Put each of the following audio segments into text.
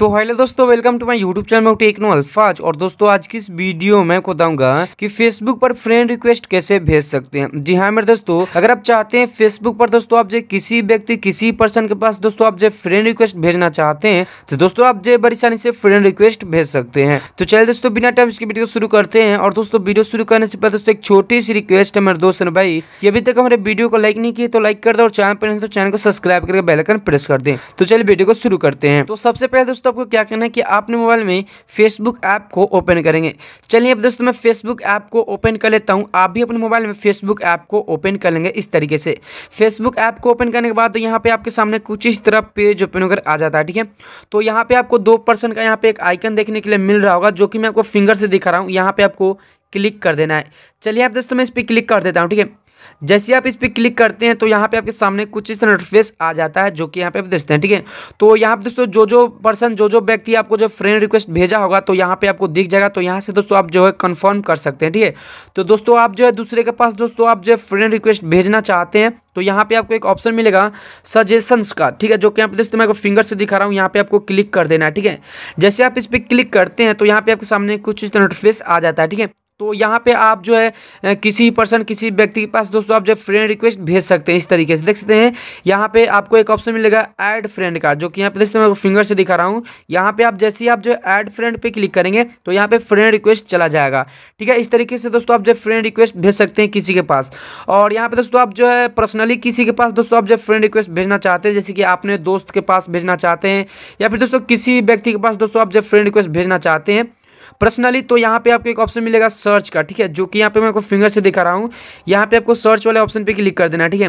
तो हेलो दोस्तों welcome to my YouTube channel में टेक्नो अल्फाज और दोस्तों आज की इस वीडियो में बताऊंगा कि फेसबुक पर फ्रेंड रिक्वेस्ट कैसे भेज सकते हैं जी हाँ मेरे दोस्तों अगर आप चाहते हैं फेसबुक पर दोस्तों आप जो किसी व्यक्ति किसी पर्सन के पास दोस्तों आप जो फ्रेंड रिक्वेस्ट भेजना चाहते हैं तो दोस्तों आप जो बड़ी से फ्रेंड रिक्वेस्ट भेज सकते हैं तो चलिए दोस्तों बिना टाइम इसकी वीडियो शुरू करते हैं और दोस्तों वीडियो शुरू करने से पहले दोस्तों एक छोटी सी रिक्वेस्ट है मेरे दोस्त भाई भाई अभी तक हमारे वीडियो को लाइक नहीं किया तो लाइक कर दो और चैनल पर नहीं तो चैनल को सब्सक्राइब करके बेलकन प्रेस कर दे तो चलिए वीडियो को शुरू करते हैं तो सबसे पहले दोस्तों आपको क्या करना है कि आपने मोबाइल में फेसबुक ऐप को ओपन करेंगे चलिए अब दोस्तों मैं फेसबुक ऐप को ओपन कर लेता हूँ आप भी अपने मोबाइल में फेसबुक ऐप को ओपन कर लेंगे इस तरीके से फेसबुक ऐप को ओपन करने के बाद तो यहाँ पे आपके सामने कुछ इस तरह पेज ओपन होकर आ जाता है ठीक है तो यहाँ पे आपको दो पर्सन का यहाँ पे एक आइकन देखने के लिए मिल रहा होगा जो कि मैं आपको फिंगर से दिखा रहा हूँ यहाँ पे आपको क्लिक कर देना है चलिए आप दोस्तों मैं इस पर क्लिक कर देता हूँ ठीक है जैसे आप इस पर क्लिक करते हैं तो यहाँ पे आपके सामने कुछ इस तरह इंटरफेस आ जाता है जो कि यहाँ पे आप देखते हैं ठीक है तो यहाँ पे दोस्तों जो जो पर्सन जो जो व्यक्ति आपको जो फ्रेंड रिक्वेस्ट भेजा होगा तो यहाँ पे आपको दिख जाएगा तो यहाँ से दोस्तों आप जो है कन्फर्म कर सकते हैं ठीक है तो दोस्तों आप जो है दूसरे के पास दोस्तों आप जो फ्रेंड रिक्वेस्ट भेजना चाहते हैं तो यहाँ पे आपको एक ऑप्शन मिलेगा सजेशंस का ठीक है जो कि यहाँ पे जैसे मैं फिंगर से दिखा रहा हूँ यहाँ पे आपको क्लिक कर देना है ठीक है जैसे आप इस पर क्लिक करते हैं तो यहाँ पे आपके सामने कुछ इस तरह इंटरफेस आ जाता है ठीक है तो यहाँ पे आप जो है किसी पर्सन किसी व्यक्ति के पास दोस्तों आप जो फ्रेंड रिक्वेस्ट भेज सकते हैं इस तरीके से देख सकते हैं यहाँ पे आपको एक ऑप्शन मिलेगा ऐड फ्रेंड का जो कि यहाँ पे देखते हैं मैं फिंगर से दिखा रहा हूँ यहाँ पे आप जैसे ही आप जो ऐड फ्रेंड पे क्लिक करेंगे तो यहाँ पे फ्रेंड रिक्वेस्ट चला जाएगा ठीक है इस तरीके से दोस्तों आप जो फ्रेंड रिक्वेस्ट भेज सकते हैं किसी के पास और यहाँ पे दोस्तों आप जो है पर्सनली किसी के पास दोस्तों आप जो फ्रेंड रिक्वेस्ट भेजना चाहते हैं जैसे कि आपने दोस्त के पास भेजना चाहते हैं या फिर दोस्तों किसी व्यक्ति के पास दोस्तों आप जो फ्रेंड रिक्वेस्ट भेजना चाहते हैं पर्सनली तो यहाँ पे आपको एक ऑप्शन मिलेगा सर्च का ठीक है जो कि यहाँ पे मैं आपको फिंगर से दिखा रहा हूँ यहाँ पे आपको सर्च वाले ऑप्शन पे क्लिक कर देना ठीक है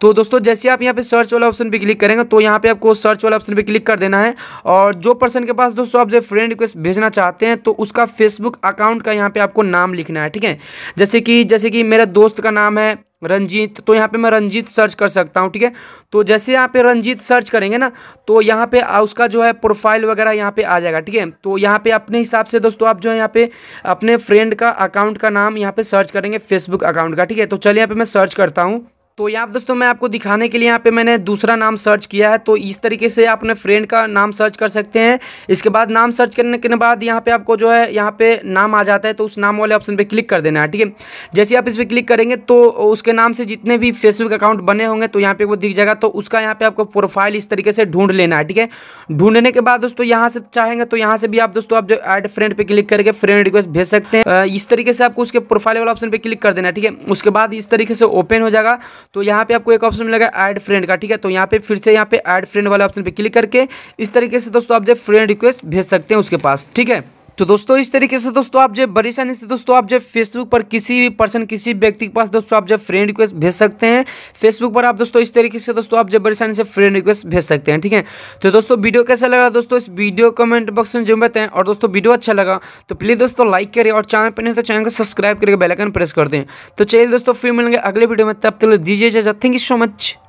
तो दोस्तों जैसे आप यहाँ पे सर्च वाले ऑप्शन पे क्लिक करेंगे तो यहाँ पे आपको सर्च वाले ऑप्शन पे क्लिक कर देना है और जो पर्सन के पास दोस्तों आप जो फ्रेंड रिक्वेस्ट भेजना चाहते हैं तो उसका फेसबुक अकाउंट का यहाँ पे आपको नाम लिखना है ठीक है जैसे कि जैसे कि मेरा दोस्त का नाम है रंजीत तो यहाँ पे मैं रंजीत सर्च कर सकता हूँ ठीक है तो जैसे यहाँ पे रंजीत सर्च करेंगे ना तो यहाँ पे उसका जो है प्रोफाइल वगैरह यहाँ पे आ जाएगा ठीक है तो यहाँ पे अपने हिसाब से दोस्तों आप जो है यहाँ पे अपने फ्रेंड का अकाउंट का नाम यहाँ पे सर्च करेंगे फेसबुक अकाउंट का ठीक है तो चलिए यहाँ पे मैं सर्च करता हूँ तो यहाँ दोस्तों मैं आपको दिखाने के लिए यहाँ पे मैंने दूसरा नाम सर्च किया है तो इस तरीके से आप अपने फ्रेंड का नाम सर्च कर सकते हैं इसके बाद नाम सर्च करने के बाद यहाँ पे आपको जो है यहाँ पे नाम आ जाता है तो उस नाम वाले ऑप्शन पे क्लिक कर देना है ठीक है जैसे आप इस पर क्लिक करेंगे तो उसके नाम से जितने भी फेसबुक अकाउंट बने होंगे तो यहाँ पे वो दिख जाएगा तो उसका यहाँ पे आपको प्रोफाइल इस तरीके से ढूंढ लेना है ठीक है ढूंढने के बाद दोस्तों यहाँ से चाहेंगे तो यहाँ से भी आप दोस्तों आप जो एड फ्रेंड पर क्लिक करके फ्रेंड रिक्वेस्ट भेज सकते हैं इस तरीके से आपको उसके प्रोफाइल वाला ऑप्शन पर क्लिक कर देना है ठीक है उसके बाद इस तरीके से ओपन हो जाएगा तो यहाँ पे आपको एक ऑप्शन मिलेगा ऐड फ्रेंड का ठीक है तो यहाँ पे फिर से यहाँ पे ऐड फ्रेंड वाले ऑप्शन पे क्लिक करके इस तरीके से दोस्तों आप जब फ्रेंड रिक्वेस्ट भेज सकते हैं उसके पास ठीक है तो दोस्तों इस तरीके से दोस्तों आप जब बड़ी आसानी से दोस्तों आप जब फेसबुक पर किसी भी पर्सन किसी व्यक्ति के पास दोस्तों आप जब फ्रेंड रिक्वेस्ट भेज सकते हैं फेसबुक पर आप दोस्तों इस तरीके से दोस्तों आप जब बड़ी आसानी से फ्रेंड रिक्वेस्ट भेज सकते हैं ठीक है तो दोस्तों वीडियो कैसा लगा दोस्तों इस वीडियो कमेंट बॉक्स में जो हैं और दोस्तों वीडियो अच्छा लगा तो प्लीज़ दोस्तों लाइक करें और चैनल पर नहीं तो चैनल को सब्सक्राइब करके बेलाइकन प्रेस कर दें तो चलिए दोस्तों फिर मिलेंगे अगले वीडियो में तब तक दीजिए जाए थैंक यू सो मच